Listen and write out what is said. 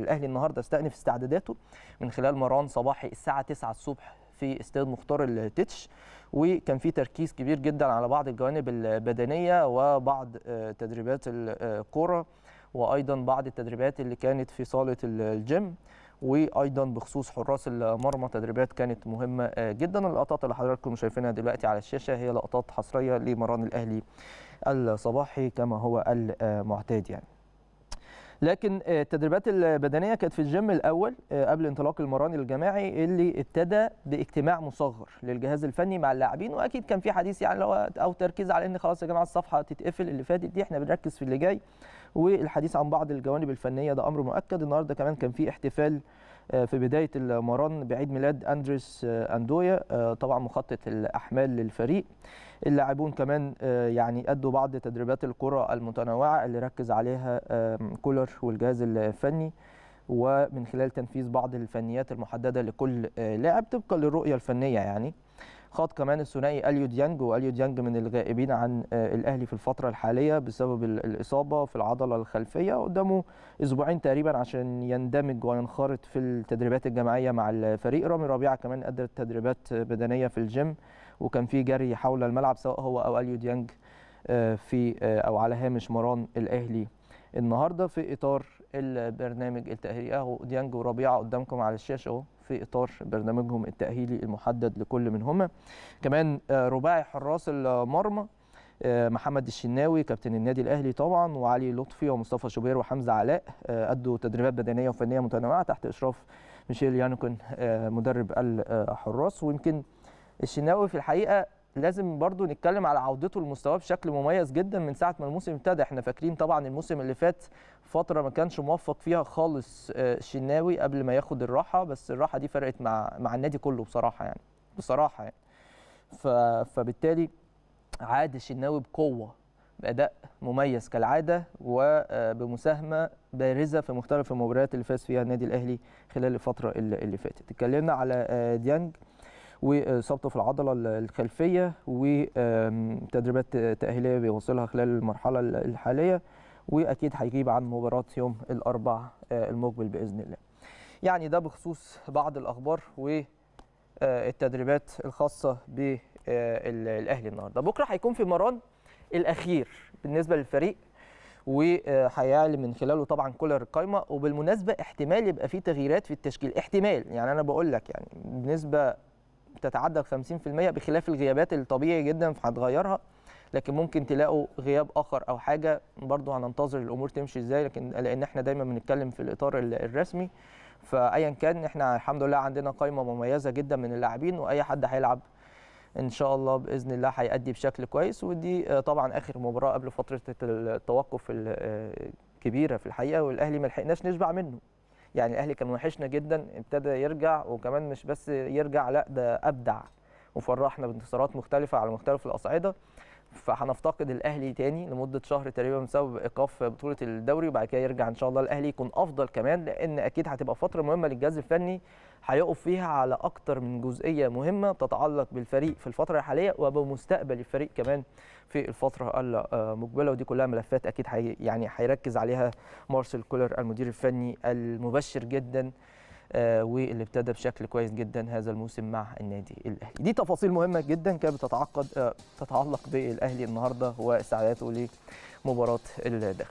الاهلي النهارده استأنف استعداداته من خلال مران صباحي الساعه 9 الصبح في استاد مختار التتش وكان في تركيز كبير جدا على بعض الجوانب البدنيه وبعض آه، تدريبات الكره آه، وايضا بعض التدريبات اللي كانت في صاله الجيم وايضا بخصوص حراس المرمى تدريبات كانت مهمه آه، جدا اللقطات اللي حضراتكم شايفينها دلوقتي على الشاشه هي لقطات حصريه لمران الاهلي الصباحي كما هو المعتاد يعني لكن آه، التدريبات البدنيه كانت في الجيم الاول آه، قبل انطلاق المران الجماعي اللي ابتدى باجتماع مصغر للجهاز الفني مع اللاعبين واكيد كان في حديث يعني لو او تركيز على ان خلاص يا جماعه الصفحه تتقفل اللي فاتت دي احنا بنركز في اللي جاي والحديث عن بعض الجوانب الفنيه ده امر مؤكد النهارده كمان كان في احتفال آه، في بدايه المران بعيد ميلاد اندريس اندويا طبعا مخطط الاحمال للفريق اللاعبون كمان آه، يعني ادوا بعض تدريبات الكره المتنوعه اللي ركز عليها آه، كولر والجهاز الفني ومن خلال تنفيذ بعض الفنيات المحدده لكل آه، لاعب طبقا للرؤيه الفنيه يعني خاض كمان الثنائي اليو ديانج واليو ديانج من الغائبين عن الاهلي في الفتره الحاليه بسبب الاصابه في العضله الخلفيه قدامه اسبوعين تقريبا عشان يندمج وينخرط في التدريبات الجماعيه مع الفريق رامي ربيعه كمان ادى تدريبات بدنيه في الجيم وكان في جري حول الملعب سواء هو او اليو ديانج آه، في آه، او على هامش مران الاهلي النهارده في اطار البرنامج التاهيلي اهو ديانج وربيعه قدامكم على الشاشه اهو في اطار برنامجهم التاهيلي المحدد لكل منهما كمان آه، رباعي حراس المرمى محمد الشناوي كابتن النادي الاهلي طبعا وعلي لطفي ومصطفى شوبير وحمزه علاء ادوا تدريبات بدنيه وفنيه متنوعه تحت اشراف ميشيل يانكن مدرب الحراس ويمكن الشناوي في الحقيقه لازم برضو نتكلم على عودته لمستواه بشكل مميز جدا من ساعه ما الموسم ابتدى احنا فاكرين طبعا الموسم اللي فات فتره ما كانش موفق فيها خالص آه، الشناوي قبل ما ياخد الراحه بس الراحه دي فرقت مع مع النادي كله بصراحه يعني بصراحه يعني فبالتالي عاد الشناوي بقوه باداء مميز كالعاده وبمساهمه آه، بارزه في مختلف المباريات اللي فاز فيها النادي الاهلي خلال الفتره اللي فاتت اتكلمنا على آه، ديانج واصابته في العضله الخلفيه وتدريبات تاهيليه بيوصلها خلال المرحله الحاليه واكيد هيجيب عن مباراه يوم الاربعاء آه، المقبل باذن الله. يعني ده بخصوص بعض الاخبار والتدريبات آه، الخاصه بالاهلي آه، النهارده. بكره هيكون في مران الاخير بالنسبه للفريق وهيعلن من خلاله طبعا كولر القايمه وبالمناسبه احتمال يبقى في تغييرات في التشكيل احتمال يعني انا بقول لك يعني بنسبه بتتعدى 50% بخلاف الغيابات الطبيعي جدا فهتغيرها لكن ممكن تلاقوا غياب اخر او حاجه برضو هننتظر الامور تمشي ازاي لكن لان احنا دايما بنتكلم في الاطار الرسمي فايا كان احنا الحمد لله عندنا قائمه مميزه جدا من اللاعبين واي حد هيلعب ان شاء الله باذن الله هيأدي بشكل كويس ودي آه، طبعا اخر مباراه قبل فتره التوقف آه، الكبيره في الحقيقه والاهلي ما لحقناش نشبع منه يعني الاهلي كان وحشنا جدا ابتدى يرجع وكمان مش بس يرجع لا ده ابدع وفرحنا بانتصارات مختلفه على مختلف الاصعده فهنفتقد الاهلي تاني لمده شهر تقريبا بسبب ايقاف بطوله الدوري وبعد كده يرجع ان شاء الله الاهلي يكون افضل كمان لان اكيد هتبقى فتره مهمه للجهاز الفني هيقف فيها على اكتر من جزئيه مهمه تتعلق بالفريق في الفتره الحاليه وبمستقبل الفريق كمان في الفتره المقبله ودي كلها ملفات اكيد حي يعني هيركز عليها مارسيل كولر المدير الفني المبشر جدا آه، واللي ابتدى بشكل كويس جدا هذا الموسم مع النادي الاهلي دي تفاصيل مهمه جدا كانت بتتعقد آه، تتعلق بالاهلي النهارده واستعداداته لمباراه الداخليه